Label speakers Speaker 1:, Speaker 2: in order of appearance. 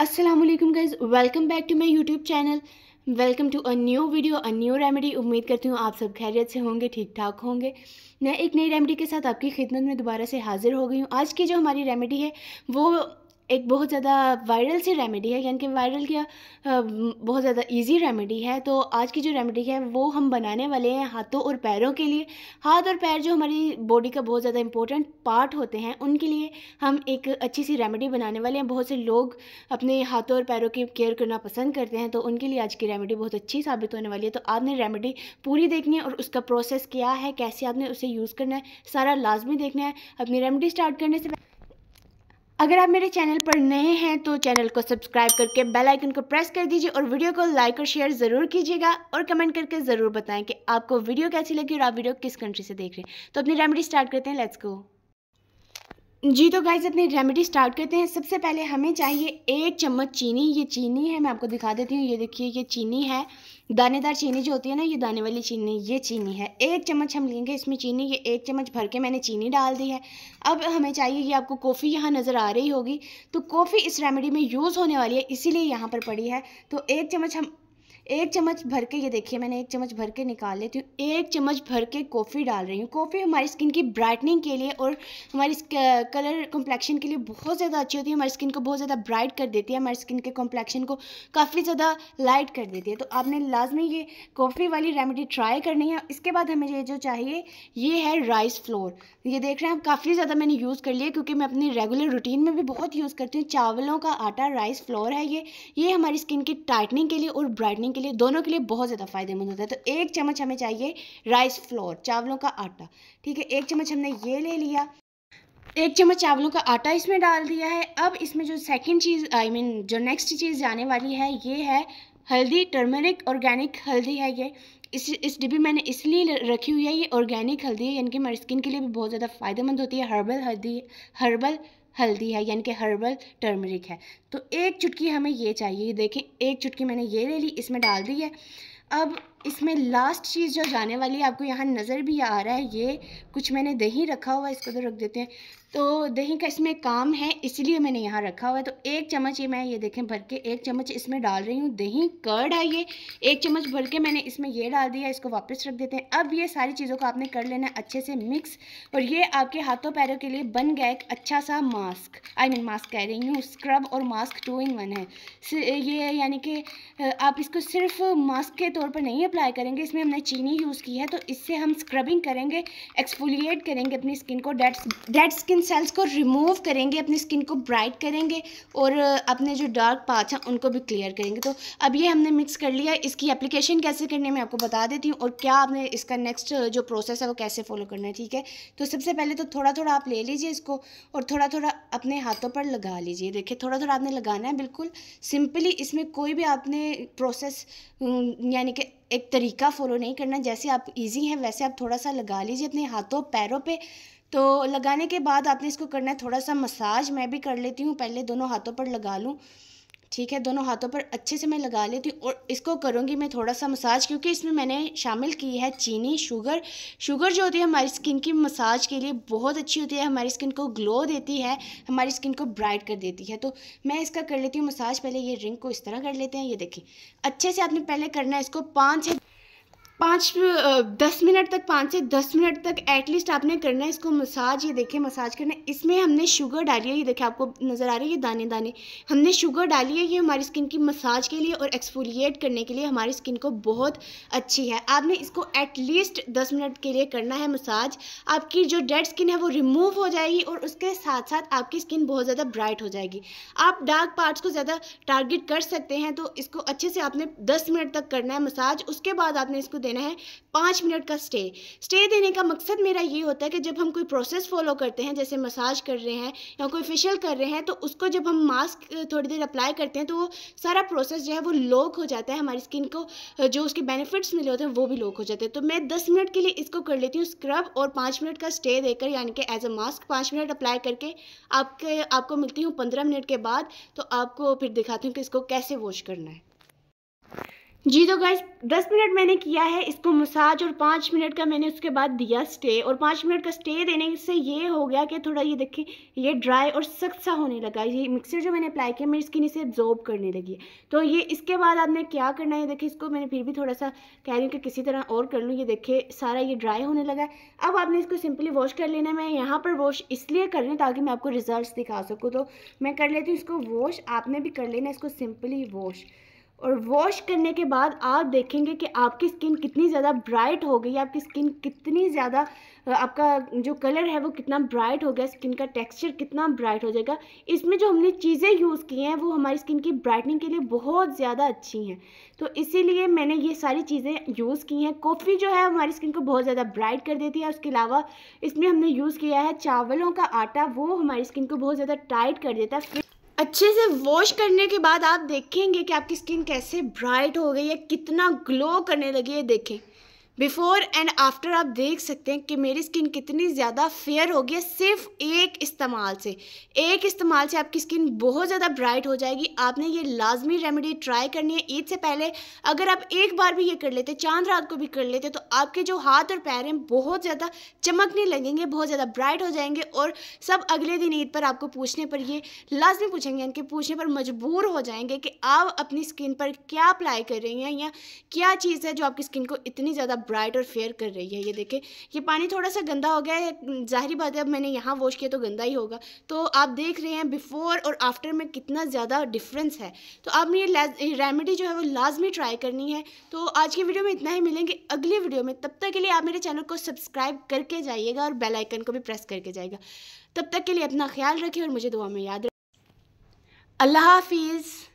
Speaker 1: Aslam guys welcome back to my YouTube channel welcome to a new video a new remedy उम्मीद करती हूँ आप सब खैरियत से होंगे ठीक ठाक होंगे मैं एक नई रेमेडी के साथ आपकी खिदमत में दोबारा से हाज़िर हो गई हूँ आज की जो हमारी रेमेडी है वो एक बहुत ज़्यादा वायरल सी रेमेडी है यानी कि वायरल क्या बहुत ज़्यादा इजी रेमेडी है तो आज की जो रेमेडी है वो हम बनाने वाले हैं हाथों और पैरों के लिए हाथ और पैर जो हमारी बॉडी का बहुत ज़्यादा इंपॉर्टेंट पार्ट होते हैं उनके लिए हम एक अच्छी सी रेमेडी बनाने वाले हैं बहुत से लोग अपने हाथों और पैरों की केयर करना पसंद करते हैं तो उनके लिए आज की रेमेडी बहुत अच्छी साबित होने वाली है तो आपने रेमेडी पूरी देखनी है और उसका प्रोसेस क्या है कैसे आपने उसे यूज़ करना है सारा लाजमी देखना है अपनी रेमेडी स्टार्ट करने से अगर आप मेरे चैनल पर नए हैं तो चैनल को सब्सक्राइब करके बेल आइकन को प्रेस कर दीजिए और वीडियो को लाइक और शेयर ज़रूर कीजिएगा और कमेंट करके ज़रूर बताएं कि आपको वीडियो कैसी लगी और आप वीडियो किस कंट्री से देख रहे हैं तो अपनी रेमेडी स्टार्ट करते हैं लेट्स गो जी तो गाइज अपनी रेमेडी स्टार्ट करते हैं सबसे पहले हमें चाहिए एक चम्मच चीनी ये चीनी है मैं आपको दिखा देती हूँ ये देखिए ये चीनी है दानेदार चीनी जो होती है ना ये दाने वाली चीनी ये चीनी है एक चम्मच हम लेंगे इसमें चीनी ये एक चम्मच भर के मैंने चीनी डाल दी है अब हमें चाहिए ये आपको कॉफ़ी यहाँ नज़र आ रही होगी तो कॉफ़ी इस रेमेडी में यूज़ होने वाली है इसीलिए यहाँ पर पड़ी है तो एक चम्मच हम एक चम्मच भर के ये देखिए मैंने एक चम्मच भर के निकाल लेती हूँ एक चम्मच भर के कॉफ़ी डाल रही हूँ कॉफ़ी हमारी स्किन की ब्राइटनिंग के लिए और हमारी कलर कॉम्प्लेक्शन के लिए बहुत ज़्यादा अच्छी होती है हमारी स्किन को बहुत ज़्यादा ब्राइट कर देती है हमारी स्किन के कॉम्प्लेक्शन को काफ़ी ज़्यादा लाइट कर देती है तो आपने लाजमी ये कॉफ़ी वाली रेमेडी ट्राई करनी है इसके बाद हमें ये जो चाहिए ये है राइस फ्लोर ये देख रहे हैं आप काफ़ी ज़्यादा मैंने यूज़ कर लिया क्योंकि मैं अपनी रेगुलर रूटीन में भी बहुत यूज़ करती हूँ चावलों का आटा राइस फ्लोर है ये ये हमारी स्किन की टाइटनिंग के लिए और ब्राइटनिंग के लिए दोनों के लिए बहुत ज़्यादा फायदेमंद होता है तो एक चम्मच हमें चाहिए राइस फ्लोर चावलों का आटा ठीक है एक चम्मच हमने ये ले लिया एक चम्मच चावलों का आटा इसमें डाल दिया है अब इसमें जो सेकंड चीज़ आई I मीन mean, जो नेक्स्ट चीज़ जाने वाली है ये है हल्दी टर्मेरिक ऑर्गेनिक हल्दी है ये इस इस डिब्बी मैंने इसलिए रखी हुई है ये ऑर्गेनिक हल्दी है यानी कि हमारी स्किन के लिए भी बहुत ज़्यादा फायदेमंद होती है हर्बल हल्दी हर्बल हल्दी है यानी कि हर्बल टर्मरिक है तो एक चुटकी हमें ये चाहिए देखें एक चुटकी मैंने ये ले ली इसमें डाल दी है अब इसमें लास्ट चीज़ जो जाने वाली है आपको यहाँ नज़र भी आ रहा है ये कुछ मैंने दही रखा हुआ है इसको तो रख देते हैं तो दही का इसमें काम है इसलिए मैंने यहाँ रखा हुआ है तो एक चम्मच ये मैं ये देखें भर के एक चम्मच इसमें डाल रही हूँ दही कर्ड है ये एक चम्मच भर के मैंने इसमें ये डाल दिया इसको वापस रख देते हैं अब ये सारी चीज़ों को आपने कर लेना अच्छे से मिक्स और ये आपके हाथों पैरों के लिए बन गया एक अच्छा सा mask I I mean mean, mask कह रही हूँ स्क्रब और मास्क टू इन वन है ये यानी कि आप इसको सिर्फ मास्क के तौर पर नहीं अप्लाई करेंगे इसमें हमने चीनी यूज़ की है तो इससे हम स्क्रबिंग करेंगे एक्सफोलिएट करेंगे अपनी स्किन को डेड डेड स्किन सेल्स को रिमूव करेंगे अपनी स्किन को ब्राइट करेंगे और अपने जो डार्क पार्ट्स हैं उनको भी क्लियर करेंगे तो अब ये हमने मिक्स कर लिया इसकी एप्लीकेशन कैसे करनी है मैं आपको बता देती हूँ और क्या आपने इसका नेक्स्ट जो प्रोसेस है वो कैसे फॉलो करना है ठीक है तो सबसे पहले तो थोड़ा थोड़ा आप ले लीजिए इसको और थोड़ा थोड़ा अपने हाथों पर लगा लीजिए देखिए थोड़ा थोड़ा आपने लगाना है बिल्कुल सिंपली इसमें कोई भी आपने प्रोसेस यानी कि एक तरीका फॉलो नहीं करना जैसे आप इजी हैं वैसे आप थोड़ा सा लगा लीजिए अपने हाथों पैरों पे तो लगाने के बाद आपने इसको करना है थोड़ा सा मसाज मैं भी कर लेती हूँ पहले दोनों हाथों पर लगा लूँ ठीक है दोनों हाथों पर अच्छे से मैं लगा लेती हूँ और इसको करूँगी मैं थोड़ा सा मसाज क्योंकि इसमें मैंने शामिल की है चीनी शुगर शुगर जो होती है हमारी स्किन की मसाज के लिए बहुत अच्छी होती है हमारी स्किन को ग्लो देती है हमारी स्किन को ब्राइट कर देती है तो मैं इसका कर लेती हूँ मसाज पहले ये रिंग को इस तरह कर लेते हैं ये देखिए अच्छे से आपने पहले करना है इसको पाँच से पाँच दस मिनट तक पाँच से दस मिनट तक एटलीस्ट आपने करना है इसको मसाज ये देखें मसाज करना इसमें हमने शुगर डाली है ये देखें आपको नज़र आ रही है ये दाने दाने हमने शुगर डाली है ये हमारी स्किन की मसाज के लिए और एक्सफोलिएट करने के लिए हमारी स्किन को बहुत अच्छी है आपने इसको एटलीस्ट दस मिनट के लिए करना है मसाज आपकी जो डेड स्किन है वो रिमूव हो जाएगी और उसके साथ साथ आपकी स्किन बहुत ज़्यादा ब्राइट हो जाएगी आप डार्क पार्ट्स को ज़्यादा टारगेट कर सकते हैं तो इसको अच्छे से आपने दस मिनट तक करना है मसाज उसके बाद आपने इसको देना है पाँच मिनट का स्टे स्टे देने का मकसद मेरा ये होता है कि जब हम कोई प्रोसेस फॉलो करते हैं जैसे मसाज कर रहे हैं या कोई फेशियल कर रहे हैं तो उसको जब हम मास्क थोड़ी देर अप्लाई करते हैं तो वो सारा प्रोसेस जो है वो लॉक हो जाता है हमारी स्किन को जो उसके बेनिफिट्स मिले होते हैं वो भी लॉक हो जाते हैं तो मैं दस मिनट के लिए इसको कर लेती हूँ स्क्रब और पाँच मिनट का स्टे देकर यानी कि एज अ मास्क पाँच मिनट अप्लाई करके आपके आपको मिलती हूँ पंद्रह मिनट के बाद तो आपको फिर दिखाती हूँ कि इसको कैसे वॉश करना है जी तो गैस दस मिनट मैंने किया है इसको मसाज और पाँच मिनट का मैंने उसके बाद दिया स्टे और पाँच मिनट का स्टे देने से ये हो गया कि थोड़ा ये देखें ये ड्राई और सख्त सा होने लगा ये मिक्सर जो मैंने अप्लाई किया मेरी स्किन इसे एब्जॉर्ब करने लगी है तो ये इसके बाद आपने क्या करना है देखिए इसको मैंने फिर भी थोड़ा सा कह रही हूँ कि किसी तरह और कर लूँ ये देखिए सारा ये ड्राई होने लगा है अब आपने इसको सिंपली वॉश कर लेना है मैं यहाँ पर वॉश इसलिए कर रही हूँ ताकि मैं आपको रिजल्ट दिखा सकूँ तो मैं कर लेती हूँ इसको वॉश आपने भी कर लेना इसको सिंपली वॉश और वॉश करने के बाद आप देखेंगे कि आपकी स्किन कितनी ज़्यादा ब्राइट हो गई आपकी स्किन कितनी ज़्यादा आपका जो कलर है वो कितना ब्राइट हो गया स्किन का टेक्सचर कितना ब्राइट हो जाएगा इसमें जो हमने चीज़ें यूज़ की हैं वो हमारी स्किन की ब्राइटनिंग के लिए बहुत ज़्यादा अच्छी हैं तो इसीलिए मैंने ये सारी चीज़ें यूज़ की हैं कॉफ़ी जो है हमारी स्किन को बहुत ज़्यादा ब्राइट कर देती है उसके अलावा इसमें हमने यूज़ किया है चावलों का आटा वो हमारी स्किन को बहुत ज़्यादा टाइट कर देता है अच्छे से वॉश करने के बाद आप देखेंगे कि आपकी स्किन कैसे ब्राइट हो गई है कितना ग्लो करने लगी है देखें बिफ़ोर एंड आफ्टर आप देख सकते हैं कि मेरी स्किन कितनी ज़्यादा फेयर हो गई है सिर्फ एक इस्तेमाल से एक इस्तेमाल से आपकी स्किन बहुत ज़्यादा ब्राइट हो जाएगी आपने ये लाजमी रेमेडी ट्राई करनी है ईद से पहले अगर आप एक बार भी ये कर लेते चांद रात को भी कर लेते तो आपके जो हाथ और पैर हैं बहुत ज़्यादा चमकने लगेंगे बहुत ज़्यादा ब्राइट हो जाएंगे और सब अगले दिन ईद पर आपको पूछने पर ये लाजमी पूछेंगे इनके पूछने पर मजबूर हो जाएंगे कि आप अपनी स्किन पर क्या अप्लाई कर रही हैं या क्या चीज़ है जो आपकी स्किन को इतनी ज़्यादा ब्राइट और फेयर कर रही है ये देखें ये पानी थोड़ा सा गंदा हो गया है ज़ाहरी बात है अब मैंने यहाँ वॉश किया तो गंदा ही होगा तो आप देख रहे हैं बिफ़ोर और आफ्टर में कितना ज़्यादा डिफरेंस है तो आप ये रेमेडी जो है वो लाजमी ट्राई करनी है तो आज की वीडियो में इतना ही मिलेंगे अगली वीडियो में तब तक के लिए आप मेरे चैनल को सब्सक्राइब करके जाइएगा और बेल आइकन को भी प्रेस करके जाइएगा तब तक के लिए अपना ख्याल रखें और मुझे दुआ में याद रखें अल्लाह हाफिज़